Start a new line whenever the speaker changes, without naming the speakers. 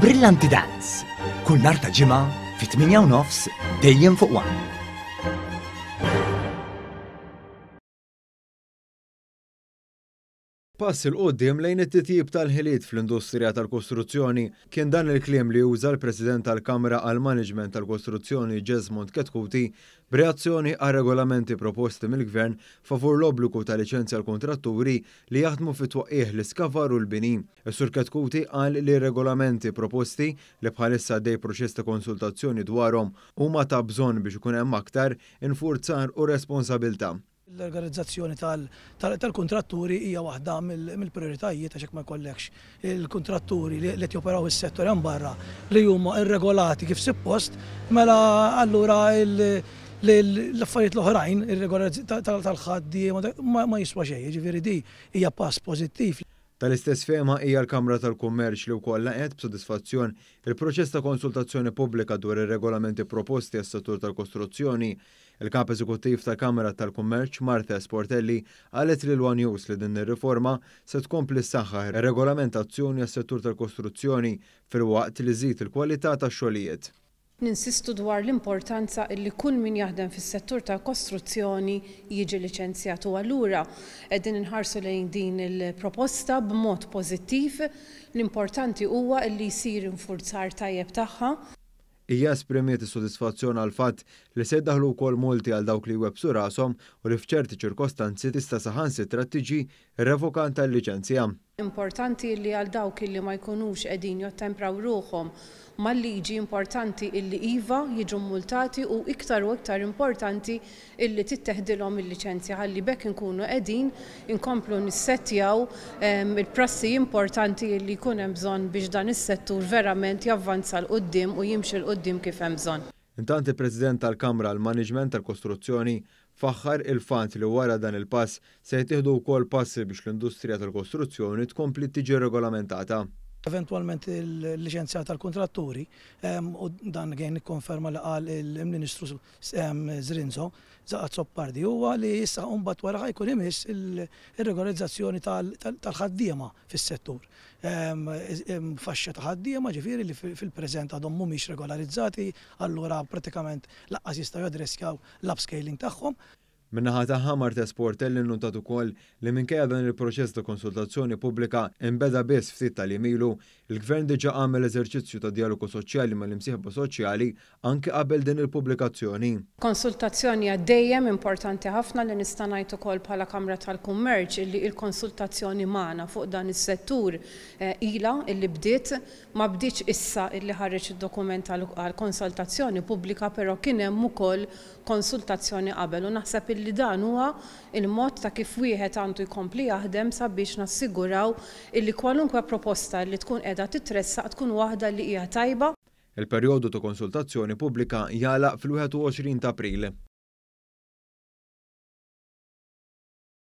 Brillanti Dance. Kull nar ta' ġimgħa fit-8 dejjem fuq 1. Pass il-qoddim lejn it-titjib tal-ħiliet fl-industrija tal-kostruzzjoni kien dan il-klim li juża l-President tal-Kamra għal management tal-Kostruzzjoni Ġezmont Ketkuti b'reazzjoni għal regolamenti proposti mill-Gvern favur l-obbligu ta' licenzja l kontratturi li jaħdmu fit twaqqih l-iskavar u l-bini. Is-Sur Ketkuti għal li regolamenti proposti li bħalissa dej proċess ta' konsultazzjoni dwarhom huma ta' bżonn biex ikun hemm aktar infurzar u responsabilta'
L-organizzazzjoni tal-kontratturi hija waħda mill-prioritajiet għax ma jkollekx il-kontratturi li qed joperaw is-settur hemm barra li huma irregolati kif suppost, mela allura l-affarijiet l-oħrajn, ir-regolati tal-ħaddi ma jiswa xejn, ġifieri di hija pass pożittiv.
Tal-istess fema hija l-Kamra tal-Kummerċ li wkoll laqgħet b'sodisfazzjon il-proċess ta' konsultazzjoni pubblika dwar ir-regolamenti proposti għas-settur tal-kostruzzjoni. Il-kap eżekuttiv tal-Kamra tal-Kummerċ Marta Sportelli qalet lil One News li din ir-riforma se tkompli s-saħħaħ ir-regolamentazzjoni għas-settur tal-kostruzzjoni fil-waqt li żid il-kwalità tax-xogħlijiet
ninsistu dwar l-importanza illi kull min jaħdem fis-settur ta' kostruzzjoni jiġi liċenzjat u allura qegħdin inħarsu lejn din il-proposta b'mod pożittiv l-importanti huwa illi jsir infurzar tajjeb tagħha.
Ija esprimiet is-sodisfazzjon għal fatt li se daħlu wkoll multi għal dawk li websu rashom u li f'ċerti ċirkostanzi tista' saħansitra tiġi revokanta l-liċenzja
importanti li għal dawk illi ma jkunux edin jottempraw ruħom mal-liġi importanti illi IVA jiġu multati u iktar u iktar importanti illi titteħdilhom il-licenzja ħalli bekk inkunu qegħdin inkomplu nissettjaw il-prassi importanti illi jkun hemm bżonn biex dan is-settur verament javvanza l qudiem u jimxil l kif hemm bżonn.
Intant il-President tal-Kamra l-Management tal-Kostruzzjoni faħħar il-fant li wara dan il-pass se jtieħdu wkoll passi biex l-industrija tal-kostruzzjoni tkompli tiġi regolamentata.
Eventualment il-licenzjat tal-kontratturi, u dan għen konferma li għal il-Ministru Zrinzo, zaqat soppardi, huwa li jissa umbat wara għajkun imis il-regolizzazzjoni tal-ħaddiema fis-settur. Faxxa ta' ħaddiema ġifiri li fil-prezent għadhom mumiex regolarizzati, allura pratikament laqqas jistaw jadreskjaw l-upscaling tagħhom.
Minnaħa ta' Martes Portelli nuntat ukoll li minnkeja dan il-proċess ta' konsultazzjoni pubblika imbeda biss ftit tal-imilu, il-gvern diġa għamel eżerċizzju ta' dialogu soċjali l imsieħba soċjali anke qabel din il-pubblikazzjoni.
Konsultazzjoni għaddejjem importanti ħafna li nista' ngħid ukoll bħala Kamra tal-Kummerċ illi il-konsultazzjoni magħna fuq dan is-settur eh, ila illi bdiet ma bdiċ issa illi ħareġ id-dokument għal konsultazzjoni pubblika però kien hemm ukoll konsultazzjoni qabel u naħseb li dan huwa il-mod ta' kif wieħed għandu jkompli jaħdem sabiex nassiguraw illi kwalunkwe proposta li tkun qiegħda titressaq tkun waħda li hija tajba.
Il-perjodu ta' konsultazzjoni pubblika jala fl-21 ta' April.